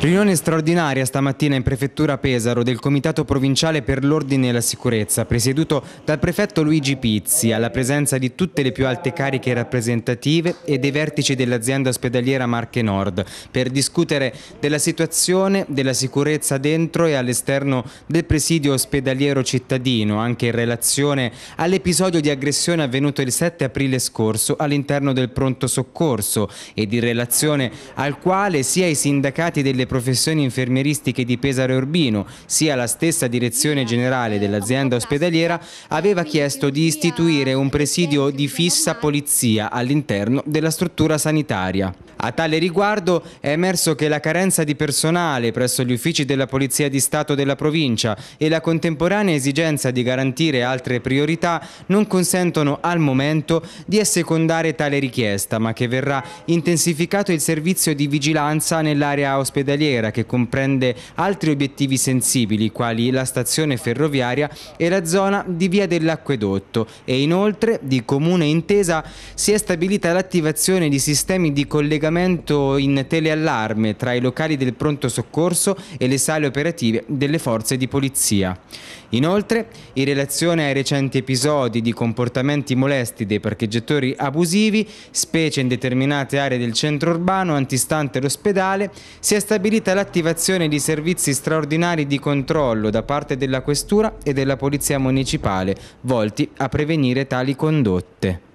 Riunione straordinaria stamattina in prefettura Pesaro del Comitato Provinciale per l'Ordine e la Sicurezza, presieduto dal prefetto Luigi Pizzi, alla presenza di tutte le più alte cariche rappresentative e dei vertici dell'azienda ospedaliera Marche Nord, per discutere della situazione della sicurezza dentro e all'esterno del presidio ospedaliero cittadino, anche in relazione all'episodio di aggressione avvenuto il 7 aprile scorso all'interno del pronto soccorso ed in relazione al quale sia i sindacati delle professioni infermieristiche di Pesaro e Urbino, sia la stessa direzione generale dell'azienda ospedaliera, aveva chiesto di istituire un presidio di fissa polizia all'interno della struttura sanitaria. A tale riguardo è emerso che la carenza di personale presso gli uffici della Polizia di Stato della provincia e la contemporanea esigenza di garantire altre priorità non consentono al momento di assecondare tale richiesta, ma che verrà intensificato il servizio di vigilanza nell'area ospedaliera che comprende altri obiettivi sensibili quali la stazione ferroviaria e la zona di via dell'acquedotto e inoltre di comune intesa si è stabilita l'attivazione di sistemi di collegamento collegamento in teleallarme tra i locali del pronto soccorso e le sale operative delle forze di polizia. Inoltre, in relazione ai recenti episodi di comportamenti molesti dei parcheggiatori abusivi, specie in determinate aree del centro urbano antistante l'ospedale, si è stabilita l'attivazione di servizi straordinari di controllo da parte della Questura e della Polizia Municipale, volti a prevenire tali condotte.